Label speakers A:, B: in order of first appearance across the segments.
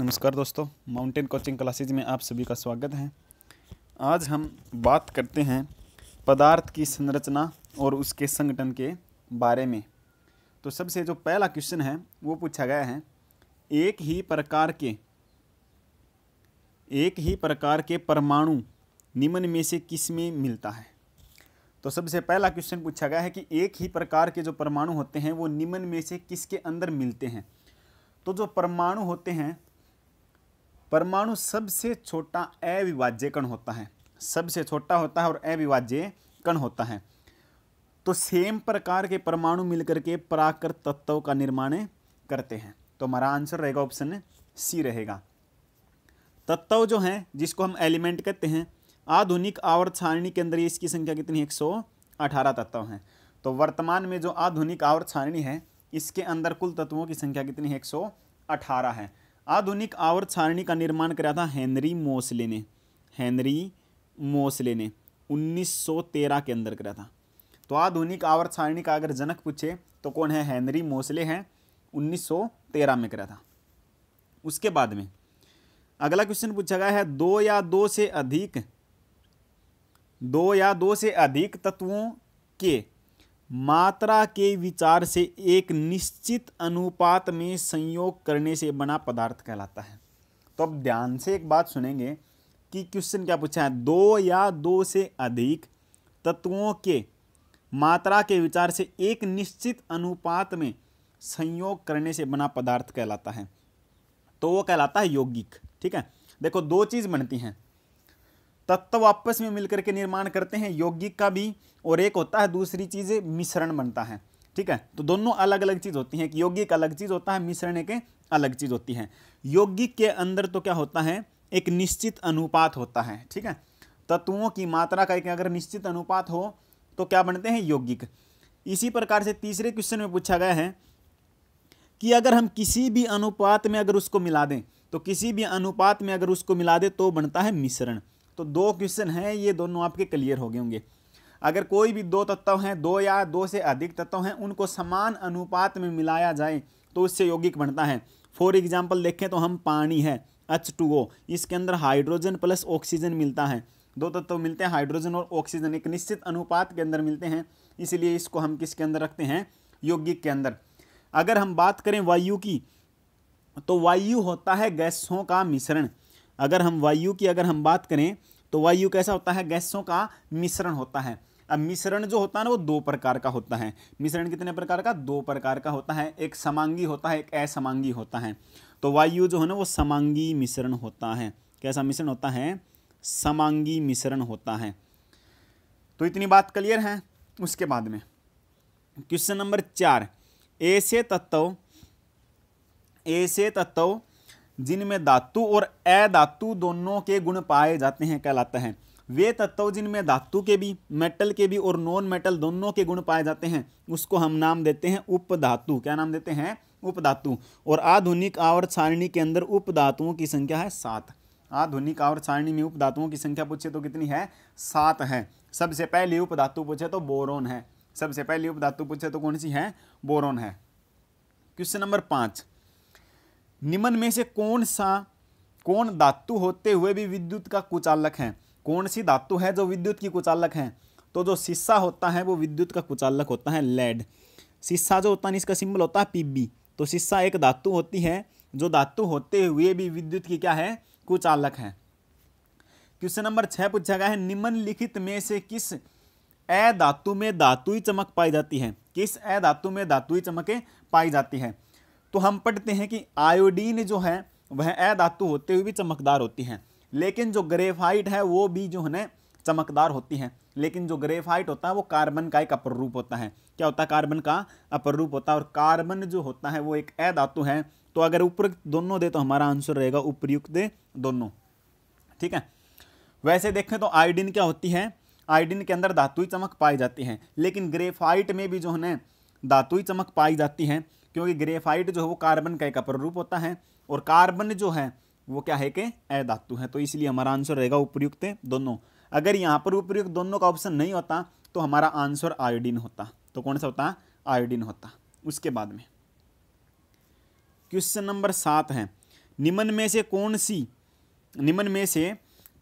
A: नमस्कार दोस्तों mountain coaching classes में आप सभी का स्वागत है आज हम बात करते हैं पदार्थ की संरचना और उसके संगठन के बारे में तो सबसे जो पहला क्वेश्चन है वो पूछा गया है एक ही प्रकार के एक ही प्रकार के परमाणु निम्न में से किस में मिलता है तो सबसे पहला क्वेश्चन पूछा गया है कि एक ही प्रकार के जो परमाणु होते हैं वो निम्न में से किसके अंदर मिलते हैं तो जो परमाणु होते हैं परमाणु सबसे छोटा अविभाज्य कण होता है सबसे छोटा होता है और अविभाज्य कण होता है तो सेम प्रकार के परमाणु मिलकर के प्राकृत तत्व का निर्माण करते हैं तो हमारा आंसर रहेगा ऑप्शन सी रहेगा तत्व जो है जिसको हम एलिमेंट कहते हैं आधुनिक आवर्त सारणी के अंदर इसकी संख्या कितनी एक सौ अठारह तत्व हैं तो वर्तमान में जो आधुनिक आवर्त सारणी है इसके अंदर कुल तत्वों की संख्या कितनी है एक सौ अठारह है आधुनिक आवर्त सारणी का निर्माण कराया था हेनरी मोसले ने हेनरी मोसले ने 1913 के अंदर कराया था तो आधुनिक आवर्त सारणी का अगर जनक पूछे तो कौन है हेनरी मोसले हैं 1913 में कराया था उसके बाद में अगला क्वेश्चन पूछा गया है दो या दो से अधिक दो या दो से अधिक तत्वों के मात्रा के विचार से एक निश्चित अनुपात में संयोग करने से बना पदार्थ कहलाता है तो अब ध्यान से एक बात सुनेंगे कि क्वेश्चन क्या पूछा है दो या दो से अधिक तत्वों के मात्रा के विचार से एक निश्चित अनुपात में संयोग करने से बना पदार्थ कहलाता है तो वो कहलाता है यौगिक ठीक है देखो दो चीज़ बनती हैं तत्व आपस में मिलकर के निर्माण करते हैं यौगिक का भी और एक होता है दूसरी चीज़ मिश्रण बनता है ठीक है तो दोनों अलग अलग चीज़ होती है एक यौगिक अलग चीज़ होता है मिश्रण एक अलग चीज़ होती है यौगिक के अंदर तो क्या होता है एक निश्चित अनुपात होता है ठीक है तत्वों की मात्रा का एक अगर निश्चित अनुपात हो तो क्या बनते हैं यौगिक इसी प्रकार से तीसरे क्वेश्चन में पूछा गया है कि अगर हम किसी भी अनुपात में अगर उसको मिला दें तो किसी भी अनुपात में अगर उसको मिला दें तो बनता है मिश्रण तो दो क्वेश्चन हैं ये दोनों आपके क्लियर हो गए होंगे अगर कोई भी दो तत्व हैं दो या दो से अधिक तत्व हैं उनको समान अनुपात में मिलाया जाए तो उससे यौगिक बनता है फॉर एग्जाम्पल देखें तो हम पानी है एच टू ओ इसके अंदर हाइड्रोजन प्लस ऑक्सीजन मिलता है दो तत्व मिलते हैं हाइड्रोजन और ऑक्सीजन एक निश्चित अनुपात के अंदर मिलते हैं इसलिए इसको हम किसके अंदर रखते हैं यौगिक के अंदर अगर हम बात करें वायु की तो वायु होता है गैसों का मिश्रण अगर हम वायु की अगर हम बात करें तो वायु कैसा होता है गैसों का मिश्रण होता है अब मिश्रण जो होता है ना वो दो प्रकार का होता है मिश्रण कितने प्रकार का दो प्रकार का होता है एक समांगी होता है एक असमांगी होता है तो वायु जो है ना वो समांगी मिश्रण होता है कैसा मिश्रण होता है समांगी मिश्रण होता है तो इतनी बात क्लियर है उसके बाद में क्वेश्चन नंबर चार ऐसे तत्व ऐसे तत्व जिनमें धातु और अधातु दोनों के गुण पाए जाते हैं कहलाते है वे तत्व जिनमें धातु के भी मेटल के भी और नॉन मेटल दोनों के गुण पाए जाते हैं उसको हम नाम देते हैं उपधातु क्या नाम देते हैं उपधातु और आधुनिक आवर सारिणी के अंदर उपधातुओं की संख्या है सात आधुनिक आवर सारणी में उपधातुओं की संख्या पूछे तो कितनी है सात है सबसे उप उपधातु पूछे तो बोरोन है सबसे पहले उपधातु पूछे तो कौन सी है बोरोन है क्वेश्चन नंबर पाँच निम्न में से कौन सा कौन धातु होते हुए भी विद्युत का कुचालक है कौन सी धातु है जो विद्युत की कुचालक है तो जो शीशा होता है वो विद्युत का कुचालक होता है लेड शीशा जो होता है इसका सिंबल होता है पीबी तो शीशा एक धातु होती है जो धातु होते हुए भी विद्युत की क्या है कुचालक है क्वेश्चन नंबर छः पूछा गया है निम्नलिखित में से किस ए धातु में धातु चमक पाई जाती है किस ए धातु में धातु चमकें पाई जाती है तो हम पढ़ते हैं कि आयोडीन जो है वह अधातु होते हुए भी चमकदार होती हैं लेकिन जो ग्रेफाइट है वो भी जो है चमकदार होती हैं लेकिन जो ग्रेफाइट होता है वो कार्बन का एक अपर रूप होता है क्या होता है कार्बन का अपर रूप होता है और कार्बन जो होता है वो एक ए धातु है तो अगर उपयुक्त दोनों दे तो हमारा आंसर रहेगा उपयुक्त दे दोनों ठीक है वैसे देखें तो आयोडीन क्या होती है आयोडीन के अंदर धातु चमक पाई जाती है लेकिन ग्रेफाइट में भी जो है धातु चमक पाई जाती है क्योंकि ग्रेफाइट जो है वो कार्बन का एक अपर रूप होता है और कार्बन जो है वो क्या है कि अधातु है तो इसलिए हमारा आंसर रहेगा उपयुक्त दोनों अगर यहाँ पर उपयुक्त दोनों का ऑप्शन नहीं होता तो हमारा आंसर आयोडीन होता तो कौन सा होता आयोडीन होता उसके बाद में क्वेश्चन नंबर सात है निम्न में से कौन सी निम्न में से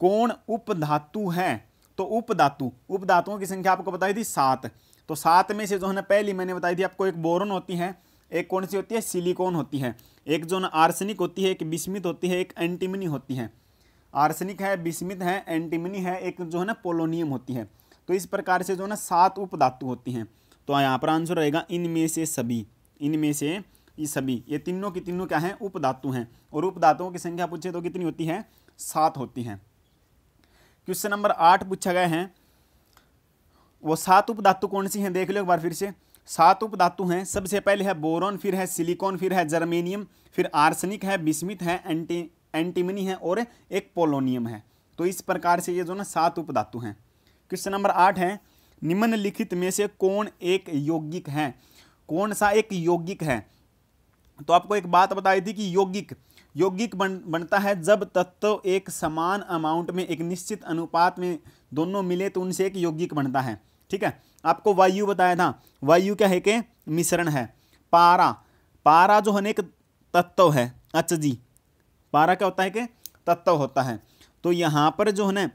A: कौन उपधातु है तो उपधातु उपधातुओं की संख्या आपको बताई थी सात तो सात में से जो है ना पहली मैंने बताई थी आपको एक बोरन होती है एक कौन सी होती है सिलिकॉन होती है एक जो ना आर्सनिक होती है एक बिस्मित होती है एक एंटीमनी होती है आर्सनिक है बिस्मित है एंटीमनी है एक जो है ना पोलोनियम होती है तो इस प्रकार से जो है ना सात उपधातु होती हैं तो यहाँ पर आंसर रहेगा इनमें से सभी इनमें से ये सभी ये तीनों की तीनों क्या हैं उपधातु हैं और उपधातुओं की संख्या पूछे तो कितनी होती है सात होती हैं क्वेश्चन नंबर आठ पूछा गया है वो सात उपधातु कौन सी हैं देख लो एक बार फिर से सात उपधातु हैं सबसे पहले है बोरोन फिर है सिलिकॉन फिर है जर्मेनियम फिर आर्सनिक है बिस्मित है एंटी एंटीमनी है और एक पोलोनियम है तो इस प्रकार से ये जो ना सात उपधातु हैं क्वेश्चन नंबर आठ है निम्नलिखित में से कौन एक यौगिक है कौन सा एक यौगिक है तो आपको एक बात बताई थी कि यौगिक यौगिक बन बनता है जब तत्व एक समान अमाउंट में एक निश्चित अनुपात में दोनों मिले तो उनसे एक यौगिक बनता है ठीक है आपको वायु बताया था वायु क्या है के मिश्रण है पारा पारा जो है एक तत्व है अच्छा जी पारा क्या होता है कि तत्व होता है तो यहाँ पर जो है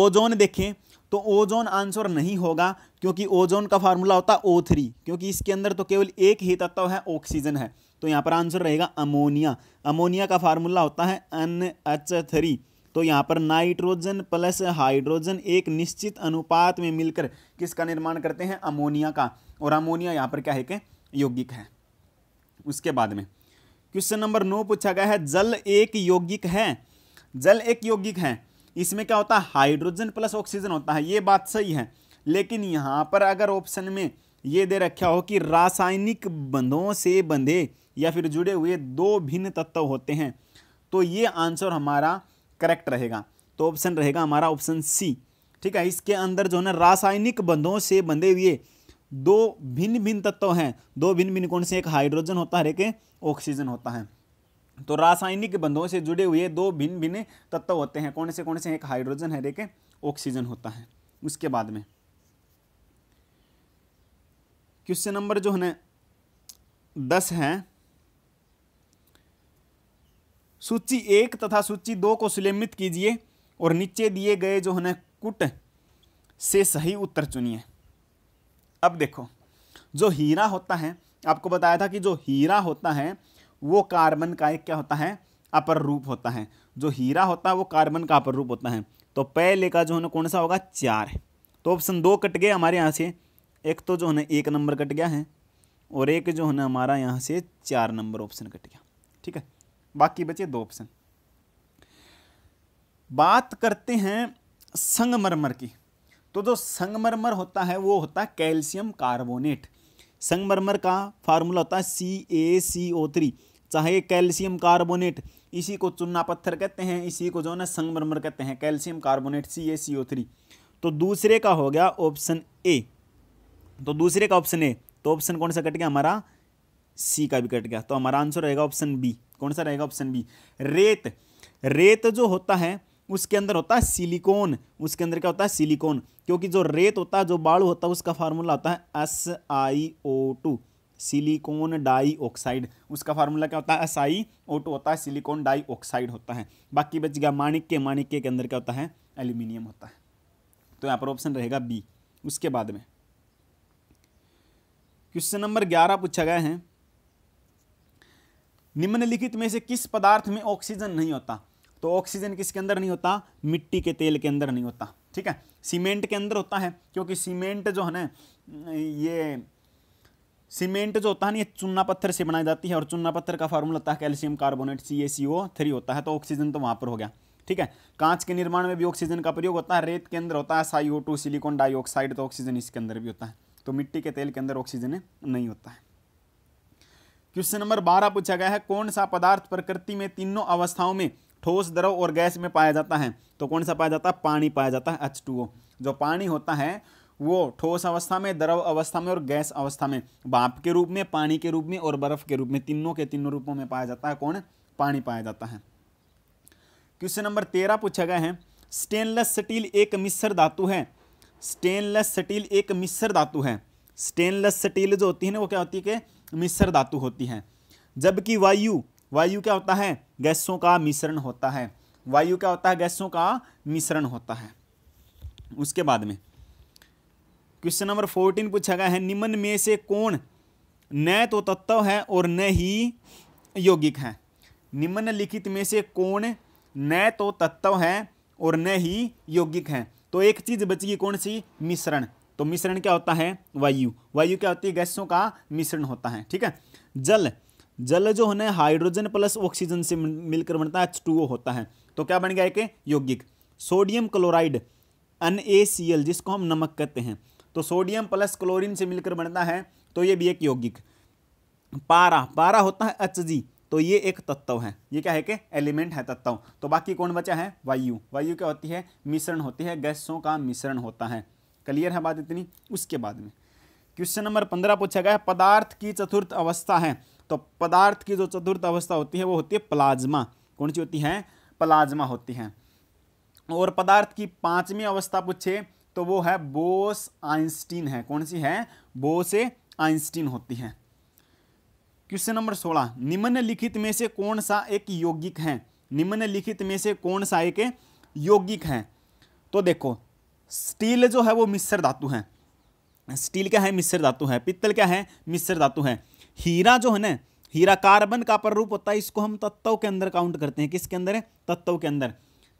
A: ओजोन देखें तो ओजोन आंसर नहीं होगा क्योंकि ओजोन का फार्मूला होता है ओ थ्री क्योंकि इसके अंदर तो केवल एक ही तत्व है ऑक्सीजन है तो यहाँ पर आंसर रहेगा अमोनिया अमोनिया का फार्मूला होता है एन एच थ्री तो यहाँ पर नाइट्रोजन प्लस हाइड्रोजन एक निश्चित अनुपात में मिलकर किसका निर्माण करते हैं अमोनिया का और अमोनिया यहाँ पर क्या है कि यौगिक है उसके बाद में क्वेश्चन नंबर नौ पूछा गया है जल एक यौगिक है जल एक यौगिक है इसमें क्या होता है हाइड्रोजन प्लस ऑक्सीजन होता है ये बात सही है लेकिन यहाँ पर अगर ऑप्शन में ये दे रखा हो कि रासायनिक बंधों से बंधे या फिर जुड़े हुए दो भिन्न तत्व होते हैं तो ये आंसर हमारा करेक्ट रहेगा तो ऑप्शन रहेगा हमारा ऑप्शन सी ठीक है इसके अंदर जो है रासायनिक बंधों से बंधे हुए दो भिन्न भिन्न तत्व हैं दो भिन्न भिन्न कौन से एक हाइड्रोजन होता है एक ऑक्सीजन होता है तो रासायनिक बंधों से जुड़े हुए दो भिन्न भिन्न तत्व होते हैं कौन से कौन से एक हाइड्रोजन है एक ऑक्सीजन होता है उसके बाद में क्वेश्चन नंबर जो है दस है सूची एक तथा सूची दो को सुलेमित कीजिए और नीचे दिए गए जो है कुट से सही उत्तर चुनिए अब देखो जो हीरा होता है आपको बताया था कि जो हीरा होता है वो कार्बन का एक क्या होता है अपर रूप होता है जो हीरा होता है वो कार्बन का अपर रूप होता है तो पहले का जो है कौन सा होगा चार तो ऑप्शन दो कट गए हमारे यहाँ से एक तो जो है एक नंबर कट गया है और एक जो है हमारा यहाँ से चार नंबर ऑप्शन कट गया ठीक है बाकी बचे दो ऑप्शन बात करते हैं संगमरमर की तो जो संगमरमर होता है वो होता है कैल्शियम कार्बोनेट संगमरमर का फार्मूला होता है C A C O three चाहे कैल्शियम कार्बोनेट इसी को चुना पत्थर कहते हैं इसी को जो है ना संगमरमर कहते हैं calcium carbonate C A C O three तो दूसरे का हो गया ऑप्शन ए तो दूसरे का ऑप्शन ए तो ऑप्शन कौन सा कट गया हमारा सी का भी कट गया तो हमारा आंसर रहेगा ऑप्शन बी कौन सा रहेगा ऑप्शन बी रेत रेत जो होता है उसके अंदर होता है सिलिकॉन उसके अंदर क्या होता है सिलिकॉन क्योंकि जो रेत होता है जो बाड़ू होता है उसका फार्मूला होता है S I O two silicon dioxide उसका फार्मूला क्या होता है एस आई ओ टू होता है सिलिकॉन डाई ऑक्साइड होता है बाकी बच गया माणिक के माणिक के अंदर क्या होता है एल्यूमिनियम होता है तो यहाँ पर ऑप्शन रहेगा बी उसके बाद में क्वेश्चन नंबर ग्यारह पूछा गया है निम्नलिखित में से किस पदार्थ में ऑक्सीजन नहीं होता तो ऑक्सीजन किसके अंदर नहीं होता मिट्टी के तेल के अंदर नहीं होता ठीक है सीमेंट के अंदर होता है क्योंकि सीमेंट जो है ना ये सीमेंट जो होता है ना ये चुना पत्थर से बनाई जाती है और चुना पत्थर का फॉर्मूला होता है calcium carbonate C A C O three होता है तो ऑक्सीजन तो वहाँ पर हो गया ठीक है कांच के निर्माण में भी ऑक्सीजन का प्रयोग होता है रेत के अंदर होता है साइओ टू सिलिकॉन डाइऑक्साइड तो ऑक्सीजन इसके अंदर भी होता है तो मिट्टी के तेल के अंदर ऑक्सीजन नहीं होता है क्वेश्चन नंबर बारह पूछा गया है कौन सा पदार्थ प्रकृति में तीनों अवस्थाओं में ठोस द्रव और गैस में पाया जाता है तो कौन सा पाया जाता है पानी पाया जाता है एच जो पानी होता है वो ठोस अवस्था में द्रव अवस्था में और गैस अवस्था में बाप के रूप में पानी के रूप में और बर्फ के रूप में तीनों के तीनों रूपों में पाया जाता है कौन पानी पाया जाता है क्वेश्चन नंबर तेरह पूछा गया है स्टेनलेस स्टील एक मिश्र धातु है स्टेनलेस स्टील एक मिश्र धातु है स्टेनलेस स्टील जो होती है ना वो क्या होती है कि मिश्र धातु होती है जबकि वायु वायु क्या होता है गैसों का मिश्रण होता है वायु क्या होता है गैसों का मिश्रण होता है उसके बाद में क्वेश्चन नंबर फोर्टीन पूछा गया है निम्न में से कौन न तो तत्व है और न ही यौगिक है निम्नलिखित में से कौन न तो तत्व है और न ही यौगिक है तो एक चीज़ बची कौन सी मिश्रण तो मिश्रण क्या होता है वायु वायु क्या होती है गैसों का मिश्रण होता है ठीक है जल जल जो है हाइड्रोजन प्लस ऑक्सीजन से मिलकर बनता है H2O होता है तो क्या बन गया एक यौगिक सोडियम क्लोराइड अन जिसको हम नमक कहते हैं तो सोडियम प्लस क्लोरीन से मिलकर बनता है तो ये भी एक यौगिक पारा पारा होता है एच तो ये एक तत्व है ये क्या है कि एलिमेंट है तत्व तो बाकी कौन बचा है वायु वायु क्या होती है मिश्रण होती है गैसों का मिश्रण होता है क्लियर है बात इतनी उसके बाद में क्वेश्चन नंबर पंद्रह पूछा गया है पदार्थ की चतुर्थ अवस्था है तो पदार्थ की जो चतुर्थ अवस्था होती है वो होती है प्लाज्मा कौन सी होती है प्लाज्मा होती है और पदार्थ की पांचवी अवस्था पूछे तो वो है बोस आइंस्टीन है कौन सी है बोस आइंस्टीन होती है क्वेश्चन नंबर सोलह निम्नलिखित में से कौन सा एक यौगिक है निम्नलिखित में से कौन सा एक यौगिक है तो देखो स्टील जो है वो मिश्र धातु है स्टील क्या है मिश्र धातु है पित्तल क्या है मिश्र धातु है हीरा जो है ना हीरा कार्बन का प्ररूप होता है इसको हम तत्व के अंदर काउंट करते हैं किसके अंदर है तत्व के अंदर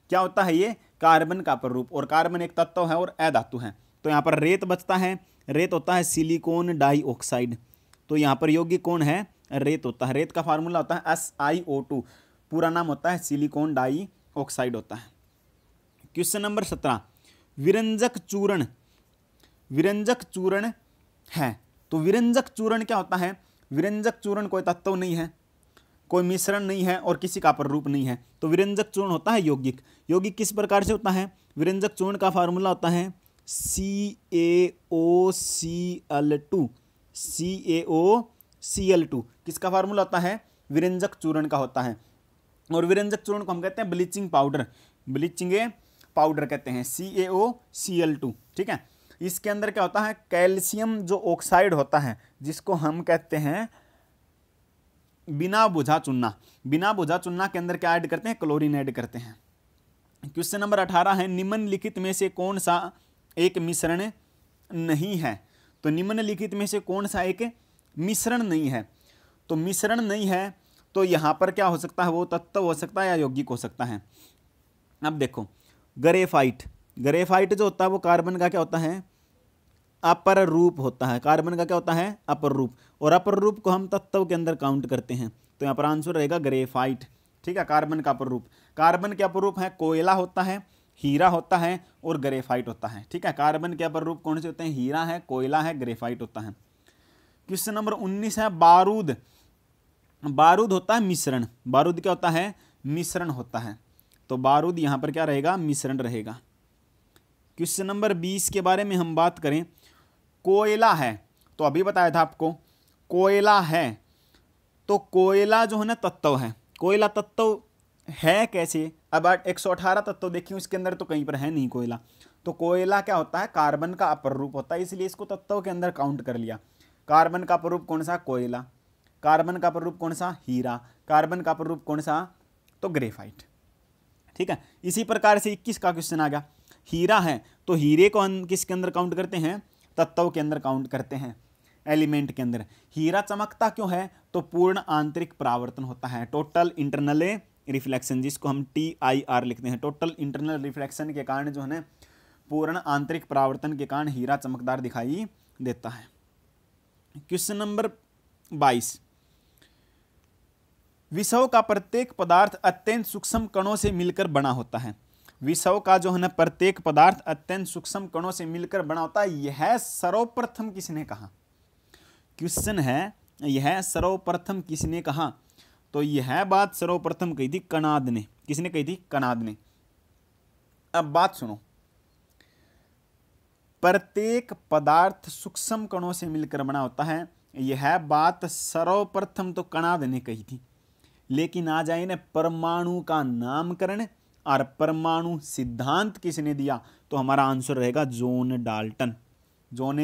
A: क्या होता है ये कार्बन का प्ररूप और कार्बन एक तत्व है और अधातु है तो यहाँ पर रेत बचता है रेत होता है सिलिकॉन डाइऑक्साइड तो यहाँ पर योगी कौन है रेत होता है रेत का फार्मूला होता है एस आई ओ टू पूरा नाम होता है सिलिकोन डाई ऑक्साइड होता है क्वेश्चन नंबर सत्रह विरंजक चूर्ण विरंजक चूर्ण है तो विरंजक चूर्ण क्या होता है विरंजक चूर्ण कोई तत्व नहीं है कोई मिश्रण नहीं है और किसी का प्ररूप नहीं है तो विरंजक चूर्ण होता है यौगिक यौगिक किस प्रकार से होता है विरंजक चूर्ण का फार्मूला होता है C A O C L two C A O C L two किसका फार्मूला होता है विरंजक चूर्ण का होता है और विरंजक चूर्ण को हम कहते हैं ब्लीचिंग पाउडर ब्लीचिंग पाउडर कहते हैं सी A O C L to ठीक है इसके अंदर क्या होता है कैल्शियम जो ऑक्साइड होता है जिसको हम कहते हैं बिना बुझा चुनना बिना बुझा चुनना के अंदर क्या ऐड करते हैं क्लोरीन ऐड करते हैं क्वेश्चन नंबर अठारह है निम्नलिखित में से कौन सा एक मिश्रण नहीं है तो निम्नलिखित में से कौन सा एक मिश्रण नहीं है तो मिश्रण नहीं है तो यहाँ पर क्या हो सकता है वो तत्व हो सकता है या यौगिक हो सकता है अब देखो ग्रेफाइट ग्रेफाइट जो होता है वो कार्बन का क्या होता है अपर रूप होता है कार्बन का क्या होता है अपर रूप और अपर रूप को हम तत्व के अंदर काउंट करते हैं तो यहाँ पर आंसर रहेगा ग्रेफाइट ठीक है कार्बन का अपर रूप कार्बन के अपर रूप है कोयला होता है हीरा होता है और ग्रेफाइट होता है ठीक है कार्बन के अपर रूप कौन से होते हैं हीरा है कोयला है ग्रेफाइट होता है क्वेश्चन नंबर उन्नीस है बारूद बारूद होता है मिश्रण बारूद क्या होता है मिश्रण होता है तो बारूद यहाँ पर क्या रहेगा मिश्रण रहेगा क्वेश्चन नंबर बीस के बारे में हम बात करें कोयला है तो अभी बताया था आपको कोयला है तो कोयला जो है ना तत्व है कोयला तत्व है कैसे अब एक सौ अठारह तत्व देखिए उसके अंदर तो कहीं पर है नहीं कोयला तो कोयला क्या होता है कार्बन का अपर रूप होता है इसलिए इसको तत्व के अंदर काउंट कर लिया कार्बन का अपर रूप कौन सा कोयला कार्बन का अपर रूप कौन सा हीरा कार्बन का अपर रूप कौन सा तो ग्रेफाइट ठीक है इसी प्रकार से इक्कीस का क्वेश्चन आ गया हीरा है तो हीरे को हम किसके अंदर काउंट करते हैं तत्व के अंदर काउंट करते हैं एलिमेंट के अंदर हीरा चमकता क्यों है तो पूर्ण आंतरिक परावर्तन होता है टोटल इंटरनल रिफ्लेक्शन जिसको हम टी आई आर लिखते हैं टोटल इंटरनल रिफ्लेक्शन के कारण जो है ना पूर्ण आंतरिक परावर्तन के कारण हीरा चमकदार दिखाई देता है क्वेश्चन नंबर बाईस विषव का प्रत्येक पदार्थ अत्यंत सूक्ष्म कणों से मिलकर बना होता है विषव का जो है ना प्रत्येक पदार्थ अत्यंत सूक्ष्म कणों से मिलकर बना होता है यह सर्वप्रथम किसने कहा क्वेश्चन है यह सर्वप्रथम किसने कहा तो यह बात सर्वप्रथम कही थी कणाद ने किसने कही थी कणाद ने अब बात सुनो प्रत्येक पदार्थ सूक्ष्म कणों से मिलकर बना होता है यह बात सर्वप्रथम तो कणाद ने कही थी लेकिन आ जाए ना परमाणु का नामकरण और परमाणु सिद्धांत किसने दिया तो हमारा आंसर रहेगा जोन डाल्टन जोन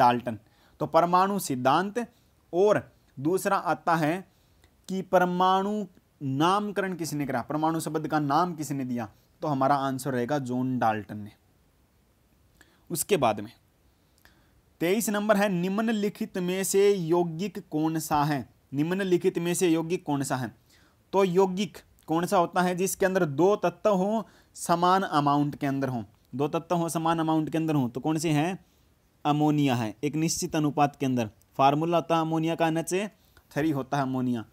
A: डाल्टन तो परमाणु सिद्धांत और दूसरा आता है कि परमाणु नामकरण किसने करा परमाणु शब्द का नाम किसने दिया तो हमारा आंसर रहेगा जोन डाल्टन ने उसके बाद में तेईस नंबर है निम्नलिखित में से यौगिक कौन सा है निम्नलिखित में से यौगिक कौन सा है तो यौगिक कौन सा होता है जिसके अंदर दो तत्व हो समान अमाउंट के अंदर हो दो तत्व हों समान अमाउंट के अंदर हो तो कौन से हैं अमोनिया है एक निश्चित अनुपात के अंदर फार्मूला होता है अमोनिया का नचे थ्री होता है अमोनिया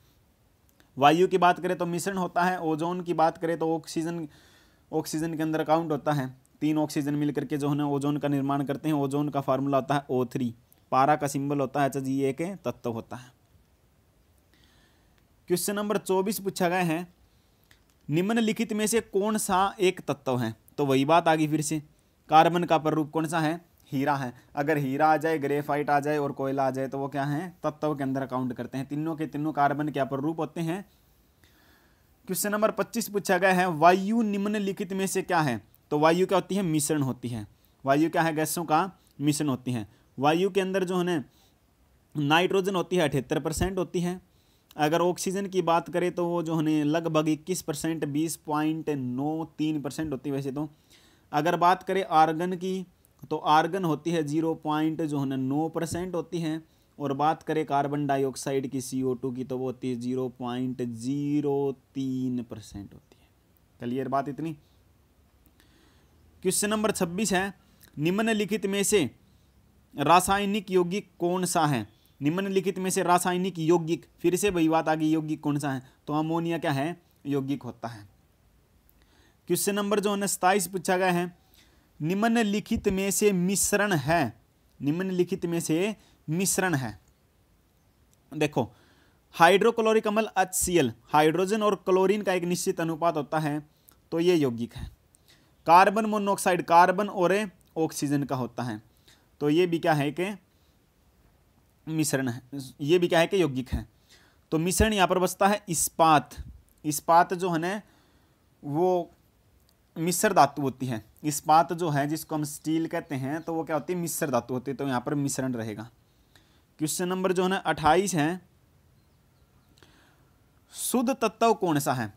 A: वायु की बात करें तो मिश्रण होता है ओजोन की बात करें तो ऑक्सीजन ऑक्सीजन के अंदर काउंट होता है तीन ऑक्सीजन मिलकर के जो है ना ओजोन का निर्माण करते हैं ओजोन का फार्मूला होता है ओ थ्री पारा का सिंबल होता है अच्छा जी एक तत्व होता है क्वेश्चन नंबर चौबीस पूछा गया है निम्नलिखित में से कौन सा एक तत्व है तो वही बात आ गई फिर से कार्बन का प्ररूप कौन सा है हीरा है अगर हीरा आ जाए ग्रेफाइट आ जाए और कोयला आ जाए तो वो क्या है तत्व के अंदर काउंट करते हैं तीनों के तीनों कार्बन के अपरूप होते हैं क्वेश्चन नंबर पच्चीस पूछा गया है वायु निम्नलिखित में से क्या है तो वायु क्या होती है मिश्रण होती है वायु क्या है गैसों का मिश्रण होती है वायु के अंदर जो है नाइट्रोजन होती है अठहत्तर परसेंट होती है अगर ऑक्सीजन की बात करें तो वो जो है लगभग इक्कीस परसेंट बीस पॉइंट नौ तीन परसेंट होती है वैसे तो अगर बात करें आर्गन की तो आर्गन होती है जीरो पॉइंट जो है नौ परसेंट होती है और बात करें कार्बन डाइऑक्साइड की सी ओ टू की तो वो होती है जीरो पॉइंट जीरो तीन परसेंट होती है क्लियर बात इतनी क्वेश्चन नंबर छब्बीस है निम्नलिखित में से रासायनिक यौगिक कौन सा है निम्नलिखित में से रासायनिक यौगिक फिर से वही बात आ गई यौगिक कौन सा है तो अमोनिया क्या है यौगिक होता है क्वेश्चन नंबर जो है सताइस पूछा गया है निम्नलिखित में से मिश्रण है निम्नलिखित में से मिश्रण है देखो हाइड्रोक्लोरिक अम्ल एच सी एल हाइड्रोजन और क्लोरीन का एक निश्चित अनुपात होता है तो ये यौगिक है कार्बन मोनोऑक्साइड कार्बन और ऑक्सीजन का होता है तो ये भी क्या है कि मिश्रण है ये भी क्या है कि यौगिक है तो मिश्रण यहाँ पर बचता है इस्पात इस्पात जो है ना वो मिश्र धातु होती है इस्पात जो है जिसको हम स्टील कहते हैं तो वो क्या होती है मिश्र धातु होती है तो यहाँ पर मिश्रण रहेगा क्वेश्चन नंबर जो है ना अट्ठाईस है शुद्ध तत्व कौन सा है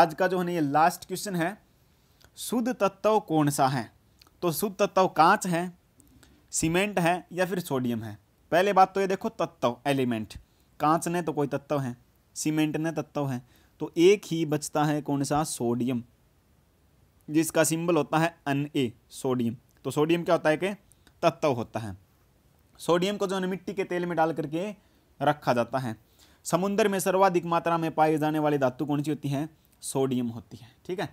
A: आज का जो है ना ये लास्ट क्वेश्चन है शुद्ध तत्व कौन सा है तो शुद्ध तत्व कांच है सीमेंट है या फिर सोडियम है पहले बात तो ये देखो तत्व एलिमेंट कांच ने तो कोई तत्व है सीमेंट ने तत्व है तो एक ही बचता है कौन सा सोडियम जिसका सिंबल होता है अन ए सोडियम तो सोडियम क्या होता है कि तत्व होता है सोडियम को जो है मिट्टी के तेल में डाल करके रखा जाता है समुद्र में सर्वाधिक मात्रा में पाई जाने वाली धातु कौन सी होती है सोडियम होती है ठीक है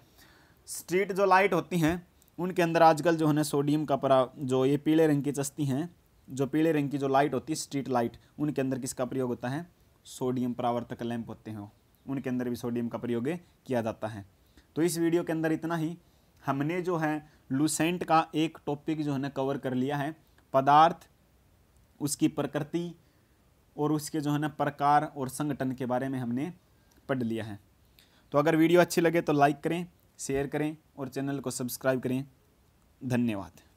A: स्ट्रीट जो लाइट होती हैं उनके अंदर आजकल जो है सोडियम का परा जो ये पीले रंग की चस्ती हैं जो पीले रंग की जो लाइट होती है स्ट्रीट लाइट उनके अंदर किसका प्रयोग होता है सोडियम परावर्तक लैंप होते हैं उनके अंदर भी सोडियम का प्रयोग किया जाता है तो इस वीडियो के अंदर इतना ही हमने जो है लूसेंट का एक टॉपिक जो है ना कवर कर लिया है पदार्थ उसकी प्रकृति और उसके जो है ना प्रकार और संगठन के बारे में हमने पढ़ लिया है तो अगर वीडियो अच्छी लगे तो लाइक करें शेयर करें और चैनल को सब्सक्राइब करें धन्यवाद